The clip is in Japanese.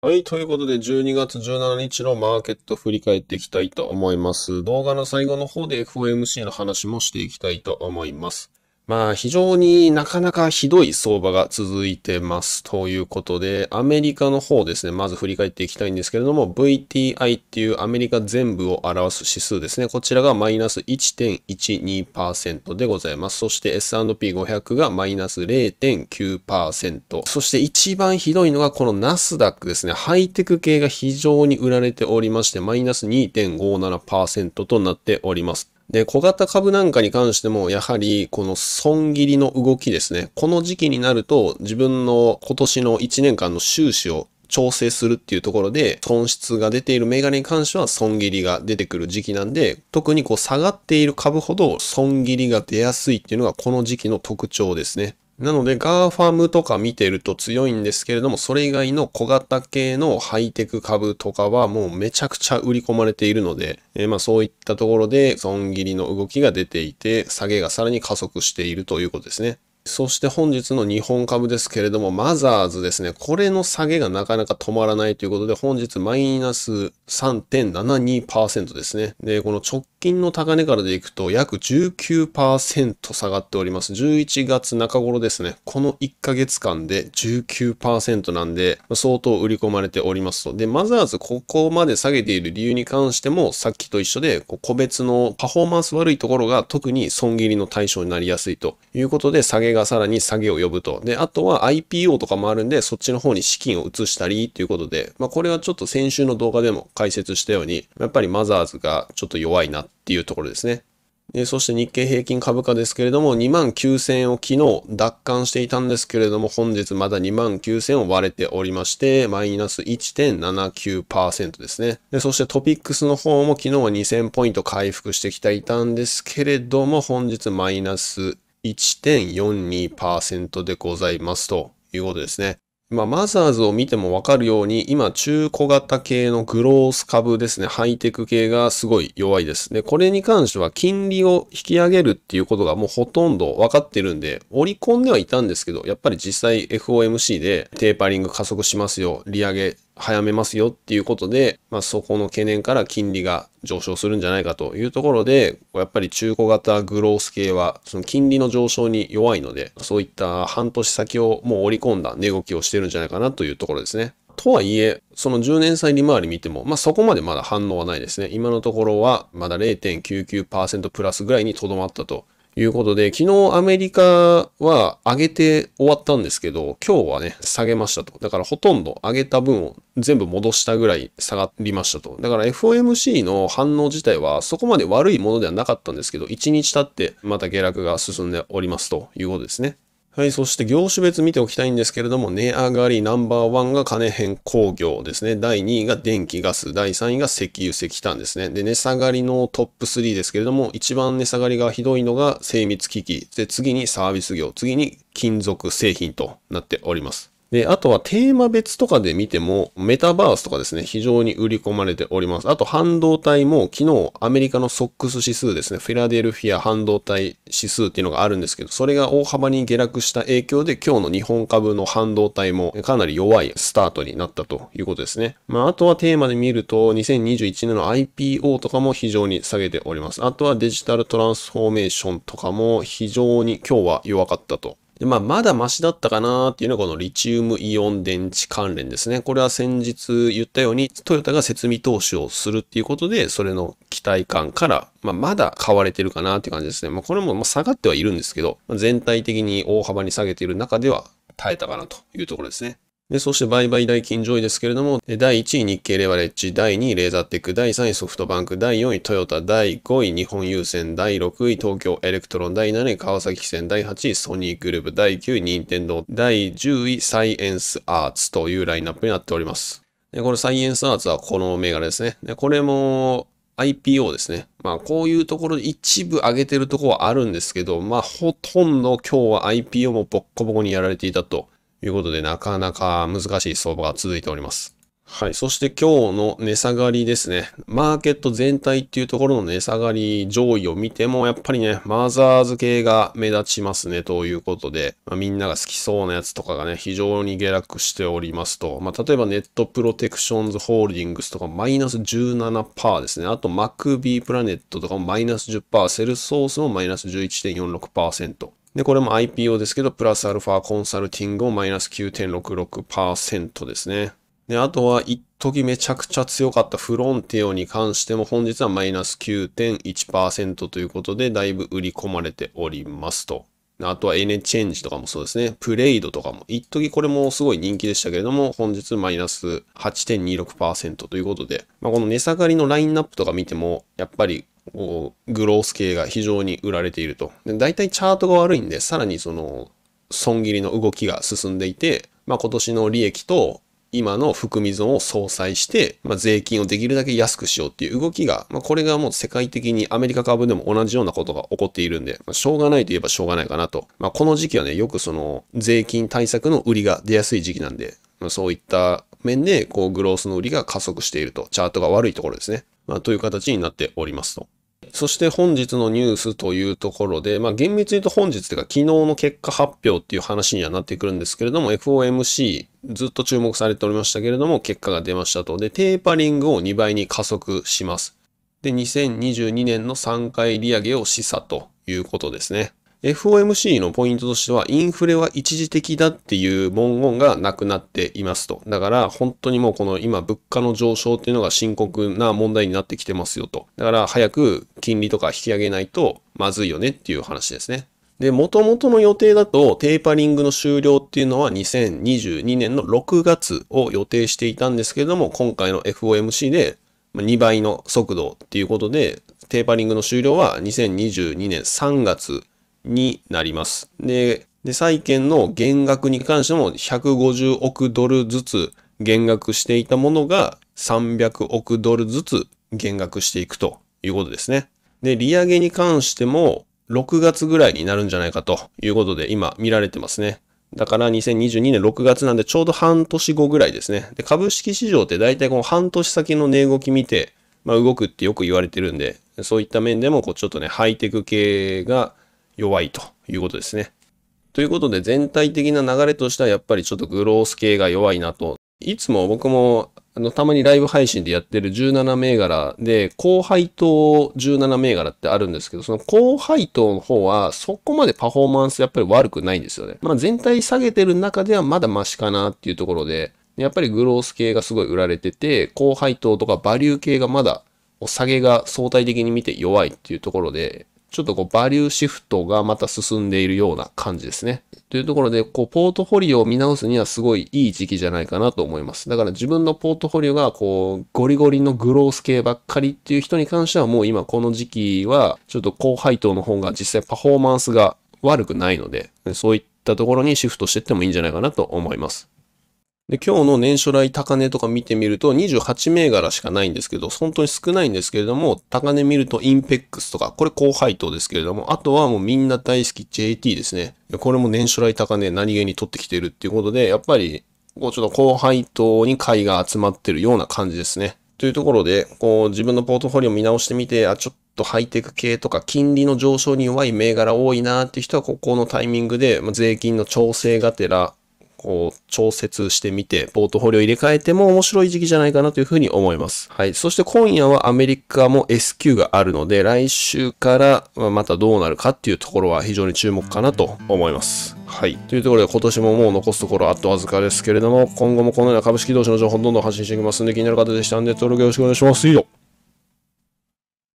はい。ということで、12月17日のマーケット振り返っていきたいと思います。動画の最後の方で FOMC の話もしていきたいと思います。まあ非常になかなかひどい相場が続いてますということで、アメリカの方ですね、まず振り返っていきたいんですけれども、VTI っていうアメリカ全部を表す指数ですね、こちらがマイナス1.12%でございます。そして S&P500 がマイナス0.9%。そして一番ひどいのがこのナスダックですね、ハイテク系が非常に売られておりまして、マイナス2.57%となっております。で、小型株なんかに関しても、やはり、この損切りの動きですね。この時期になると、自分の今年の1年間の収支を調整するっていうところで、損失が出ている銘柄に関しては損切りが出てくる時期なんで、特にこう下がっている株ほど損切りが出やすいっていうのがこの時期の特徴ですね。なので、ガーファムとか見てると強いんですけれども、それ以外の小型系のハイテク株とかはもうめちゃくちゃ売り込まれているので、えー、まあそういったところで損切りの動きが出ていて、下げがさらに加速しているということですね。そして本日の日本株ですけれども、マザーズですね。これの下げがなかなか止まらないということで、本日マイナス3.72%ですね。で、この直近の高値からでいくと約19%下がっております。11月中頃ですね。この1ヶ月間で19%なんで、相当売り込まれておりますと。で、マザーズここまで下げている理由に関しても、さっきと一緒で、個別のパフォーマンス悪いところが特に損切りの対象になりやすいということで、下げがさらに下げを呼ぶと。で、あとは IPO とかもあるんで、そっちの方に資金を移したりということで、まあこれはちょっと先週の動画でも解説したように、やっぱりマザーズがちょっと弱いなっていうところですね。そして日経平均株価ですけれども、2万9000円を昨日奪還していたんですけれども、本日まだ2万9000を割れておりまして、マイナス1.79%ですねで。そしてトピックスの方も昨日は2000ポイント回復してきていたんですけれども、本日マイナス1.42%でございますということですね。まあ、マザーズを見てもわかるように、今、中古型系のグロース株ですね、ハイテク系がすごい弱いです。で、これに関しては金利を引き上げるっていうことがもうほとんど分かってるんで、織り込んではいたんですけど、やっぱり実際 FOMC でテーパリング加速しますよ、利上げ早めますよっていうことで、まあ、そこの懸念から金利が上昇するんじゃないかというところで、やっぱり中古型グロース系は、その金利の上昇に弱いので、そういった半年先をもう織り込んだ値動きをしてるんじゃないかなというところですね。とはいえ、その10年債利回り見ても、まあ、そこまでまだ反応はないですね。今のところはまだ0.99%プラスぐらいにとどまったということで、昨日アメリカは上げて終わったんですけど、今日はね、下げましたと。だからほとんど上げた分を全部戻したぐらい下がりましたと。だから FOMC の反応自体はそこまで悪いものではなかったんですけど、1日経ってまた下落が進んでおりますということですね。はい、そして業種別見ておきたいんですけれども、値上がりナンバーワンが金編工業ですね。第2位が電気、ガス。第3位が石油、石炭ですね。で、値下がりのトップ3ですけれども、一番値下がりがひどいのが精密機器。で、次にサービス業。次に金属製品となっております。で、あとはテーマ別とかで見ても、メタバースとかですね、非常に売り込まれております。あと、半導体も昨日アメリカのソックス指数ですね、フィラデルフィア半導体指数っていうのがあるんですけど、それが大幅に下落した影響で、今日の日本株の半導体もかなり弱いスタートになったということですね。まあ、あとはテーマで見ると、2021年の IPO とかも非常に下げております。あとはデジタルトランスフォーメーションとかも非常に今日は弱かったとで、まあ、まだマシだったかなっていうのがこのリチウムイオン電池関連ですね。これは先日言ったように、トヨタが設備投資をするっていうことで、それの期待感から、まあ、まだ買われてるかなっていう感じですね。まあ、これも下がってはいるんですけど、全体的に大幅に下げている中では耐えたかなというところですね。で、そして売買代金上位ですけれども、第1位日経レバレッジ、第2位レーザーテック、第3位ソフトバンク、第4位トヨタ、第5位日本郵船、第6位東京エレクトロン、第7位川崎汽船、第8位ソニーグループ、第9位任天堂、第10位サイエンスアーツというラインナップになっております。で、これサイエンスアーツはこの銘柄ですね。で、これも IPO ですね。まあ、こういうところ一部上げてるとこはあるんですけど、まあ、ほとんど今日は IPO もボッコボコにやられていたと。ということで、なかなか難しい相場が続いております。はい。そして今日の値下がりですね。マーケット全体っていうところの値下がり上位を見ても、やっぱりね、マザーズ系が目立ちますねということで、まあ、みんなが好きそうなやつとかがね、非常に下落しておりますと、まあ、例えばネットプロテクションズホールディングスとかマイナス17%ですね。あとマクビープラネットとかもマイナス10%、セルソースもマイナス11.46%。で、これも IPO ですけど、プラスアルファコンサルティングをマイナス9.66%ですね。で、あとは、一時めちゃくちゃ強かったフロンテオに関しても、本日はマイナス9.1%ということで、だいぶ売り込まれておりますと。あとはエネチェンジとかもそうですね。プレイドとかも。一時これもすごい人気でしたけれども、本日マイナス8.26%ということで、まあ、この値下がりのラインナップとか見ても、やっぱりグロース系が非常に売られていると。で大体チャートが悪いんで、さらにその損切りの動きが進んでいて、まあ、今年の利益と今の含み損を相殺して、まあ、税金をできるだけ安くしようっていう動きが、まあ、これがもう世界的にアメリカ株でも同じようなことが起こっているんで、まあ、しょうがないといえばしょうがないかなと。まあ、この時期はね、よくその税金対策の売りが出やすい時期なんで、まあ、そういった面で、こう、グロースの売りが加速していると。チャートが悪いところですね。まあ、という形になっておりますと。そして本日のニュースというところで、まあ厳密に言うと本日というか昨日の結果発表っていう話にはなってくるんですけれども、FOMC ずっと注目されておりましたけれども、結果が出ましたと。で、テーパリングを2倍に加速します。で、2022年の3回利上げを示唆ということですね。FOMC のポイントとしては、インフレは一時的だっていう文言がなくなっていますと。だから、本当にもうこの今、物価の上昇っていうのが深刻な問題になってきてますよと。だから、早く金利とか引き上げないとまずいよねっていう話ですね。で、元々の予定だと、テーパリングの終了っていうのは2022年の6月を予定していたんですけれども、今回の FOMC で2倍の速度っていうことで、テーパリングの終了は2022年3月になります。で、で債券の減額に関しても150億ドルずつ減額していたものが300億ドルずつ減額していくということですね。で、利上げに関しても6月ぐらいになるんじゃないかということで今見られてますね。だから2022年6月なんでちょうど半年後ぐらいですね。で、株式市場って大体この半年先の値動き見て、まあ動くってよく言われてるんで、そういった面でもこうちょっとね、ハイテク系が弱いということですね。ということで全体的な流れとしてはやっぱりちょっとグロース系が弱いなと。いつも僕もあのたまにライブ配信でやってる17銘柄で、高配当17銘柄ってあるんですけど、その後配当の方はそこまでパフォーマンスやっぱり悪くないんですよね。まあ全体下げてる中ではまだマシかなっていうところで、やっぱりグロース系がすごい売られてて、高配当とかバリュー系がまだお下げが相対的に見て弱いっていうところで、ちょっとこうバリューシフトがまた進んでいるような感じですね。というところで、こうポートフォリオを見直すにはすごいいい時期じゃないかなと思います。だから自分のポートフォリオがこうゴリゴリのグロース系ばっかりっていう人に関してはもう今この時期はちょっと高配当の方が実際パフォーマンスが悪くないので、そういったところにシフトしていってもいいんじゃないかなと思います。で、今日の年初来高値とか見てみると28銘柄しかないんですけど、本当に少ないんですけれども、高値見るとインペックスとか、これ高配当ですけれども、あとはもうみんな大好き JT ですね。これも年初来高値何気に取ってきてるっていうことで、やっぱり、こうちょっと高配当に買いが集まってるような感じですね。というところで、こう自分のポートフォリオ見直してみて、あ、ちょっとハイテク系とか金利の上昇に弱い銘柄多いなーっていう人はここのタイミングで、ま税金の調整がてらこう、調節してみて、ポートフォリオ入れ替えても面白い時期じゃないかなというふうに思います。はい。そして今夜はアメリカも S q があるので、来週からまたどうなるかっていうところは非常に注目かなと思います。はい。というところで今年ももう残すところあとわずかですけれども、今後もこのような株式同士の情報どんどん発信していきますんで、気になる方でしたんで、登録よろしくお願いします。いいよ。